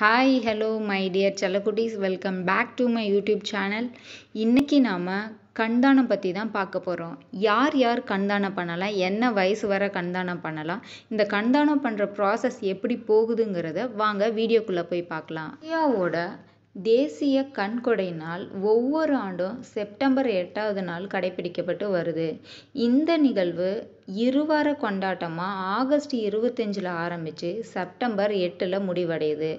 Hi hello my dear செல்லக்குட்டீஸ் welcome back to my YouTube channel இன்றைக்கி நாம் கண்தானம் பற்றி தான் பார்க்க போகிறோம் யார் யார் கண்தானம் பண்ணலாம் என்ன வயசு வர கண்தானம் பண்ணலாம் இந்த கண்தானம் பண்ணுற ப்ராசஸ் எப்படி போகுதுங்கிறத வாங்க வீடியோக்குள்ளே போய் பார்க்கலாம் இந்தியாவோட தேசிய கண்கொடை நாள் ஒவ்வொரு ஆண்டும் செப்டம்பர் எட்டாவது நாள் கடைபிடிக்கப்பட்டு வருது இந்த நிகழ்வு இருவார கொண்டாட்டமாக ஆகஸ்ட் இருபத்தஞ்சில் ஆரம்பித்து செப்டம்பர் எட்டில் முடிவடையுது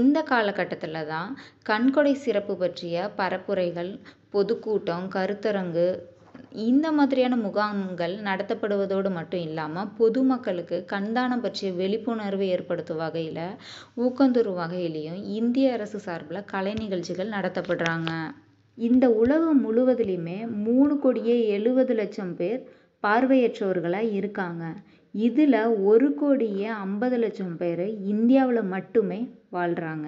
இந்த காலகட்டத்தில் தான் கண்கொடை சிறப்பு பற்றிய பரப்புரைகள் பொதுக்கூட்டம் கருத்தரங்கு இந்த மாதிரியான முகாம்கள் நடத்தப்படுவதோடு மட்டும் இல்லாமல் பொதுமக்களுக்கு கண்தானம் பற்றிய விழிப்புணர்வு ஏற்படுத்தும் வகையில் ஊக்கந்தொரு வகையிலையும் இந்திய அரசு சார்பில் கலை நிகழ்ச்சிகள் நடத்தப்படுறாங்க இந்த உலகம் முழுவதுலையுமே மூணு கோடியே எழுபது லட்சம் பேர் பார்வையற்றவர்களாக இருக்காங்க இதில் ஒரு கோடியே ஐம்பது லட்சம் பேர் இந்தியாவில் மட்டுமே வாழ்கிறாங்க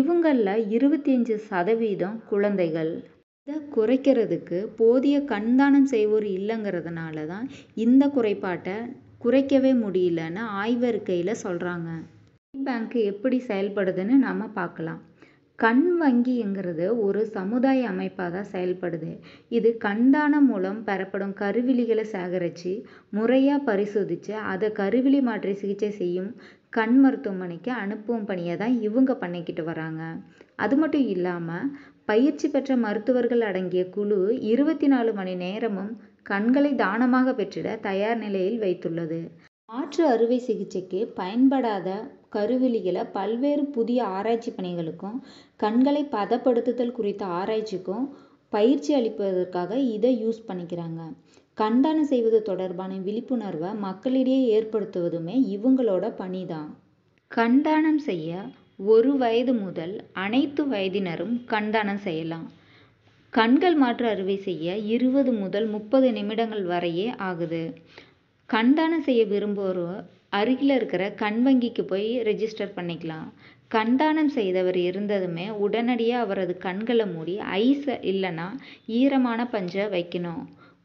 இவங்களில் இருபத்தி அஞ்சு சதவீதம் குழந்தைகள் இதை குறைக்கிறதுக்கு போதிய கண்தானம் செய்வோர் இல்லைங்கிறதுனால தான் இந்த குறைபாட்டை குறைக்கவே முடியலன்னு ஆய்வறிக்கையில் சொல்கிறாங்க பேங்க்கு எப்படி செயல்படுதுன்னு நம்ம பார்க்கலாம் கண் வங்கிங்கிறது ஒரு சமுதாய அமைப்பாக தான் செயல்படுது இது கண்தானம் மூலம் பெறப்படும் கருவிழிகளை சேகரித்து முறையாக பரிசோதித்து அதை கருவிழி மாற்றி சிகிச்சை செய்யும் கண் மருத்துவமனைக்கு அனுப்பும் பணியை தான் இவங்க பண்ணிக்கிட்டு வராங்க அது மட்டும் இல்லாமல் பயிற்சி பெற்ற மருத்துவர்கள் அடங்கிய குழு இருபத்தி நாலு மணி நேரமும் கண்களை தானமாக பெற்றிட தயார் நிலையில் வைத்துள்ளது மாற்று அறுவை சிகிச்சைக்கு பயன்படாத கருவிழிகளை பல்வேறு புதிய ஆராய்ச்சி பணிகளுக்கும் கண்களை பதப்படுத்துதல் குறித்த ஆராய்ச்சிக்கும் பயிற்சி அளிப்பதற்காக இதை யூஸ் பண்ணிக்கிறாங்க கண்தானம் செய்வது தொடர்பான விழிப்புணர்வை மக்களிடையே ஏற்படுத்துவதுமே இவங்களோட பணி தான் கண்தானம் செய்ய ஒரு வயது முதல் அனைத்து வயதினரும் கண்தானம் செய்யலாம் கண்கள் மாற்று அறுவை செய்ய இருபது முதல் முப்பது நிமிடங்கள் வரையே ஆகுது கண்தானம் செய்ய விரும்புவோர் அருகில் இருக்கிற கண் வங்கிக்கு போய் ரெஜிஸ்டர் பண்ணிக்கலாம் கண்டானம் செய்தவர் இருந்ததுமே உடனடியாக அவரது கண்களை மூடி ஐஸை இல்லைன்னா ஈரமான பஞ்சை வைக்கணும்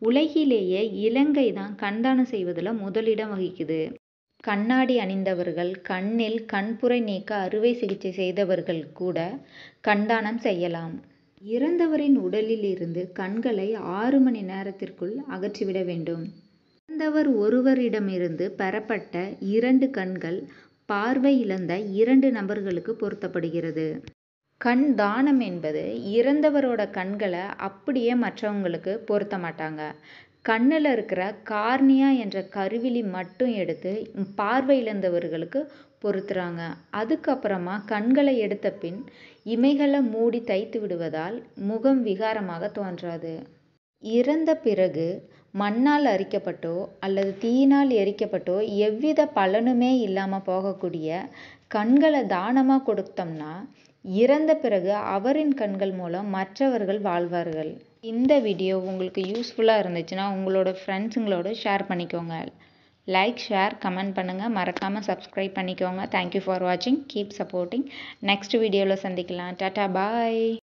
உலகிலேயே இலங்கை தான் கண்தானம் செய்வதில் முதலிடம் வகிக்குது கண்ணாடி அணிந்தவர்கள் கண்ணில் கண்புரை நீக்க அறுவை சிகிச்சை செய்தவர்கள் கூட கண்தானம் செய்யலாம் இறந்தவரின் உடலில் இருந்து கண்களை ஆறு மணி நேரத்திற்குள் அகற்றிவிட வேண்டும் இறந்தவர் ஒருவரிடமிருந்து பெறப்பட்ட இரண்டு கண்கள் பார்வை இழந்த இரண்டு நபர்களுக்கு பொருத்தப்படுகிறது. கண் தானம் என்பது இறந்தவரோட கண்களை அப்படியே மற்றவங்களுக்கு பொருத்த மாட்டாங்க. கண்ணில் இருக்கிற கார்னியா என்ற கருவிழி மட்டும் எடுத்து பார்வை இழந்தவர்களுக்கு பொருத்துறாங்க. அதுக்கப்புறமா கண்களை எடுத்த பின் இமைகளை மூடி தைத்து விடுவதால் முகம் விகாரமாக தோன்றாது. இறந்த பிறகு மண்ணால் அரிக்கப்பட்டோ அல்லது தீயினால் எரிக்கப்பட்டோ எவ்வித பலனுமே இல்லாமல் போகக்கூடிய கண்களை தானமாக கொடுத்தோம்னா இறந்த பிறகு அவரின் கண்கள் மூலம் மற்றவர்கள் வாழ்வார்கள் இந்த வீடியோ உங்களுக்கு யூஸ்ஃபுல்லாக இருந்துச்சுன்னா உங்களோட ஃப்ரெண்ட்ஸுங்களோட ஷேர் பண்ணிக்கோங்க லைக் ஷேர் கமெண்ட் பண்ணுங்கள் மறக்காமல் சப்ஸ்கிரைப் பண்ணிக்கோங்க தேங்க்யூ ஃபார் வாட்சிங் கீப் சப்போர்ட்டிங் நெக்ஸ்ட் வீடியோவில் சந்திக்கலாம் டாட்டா பாய்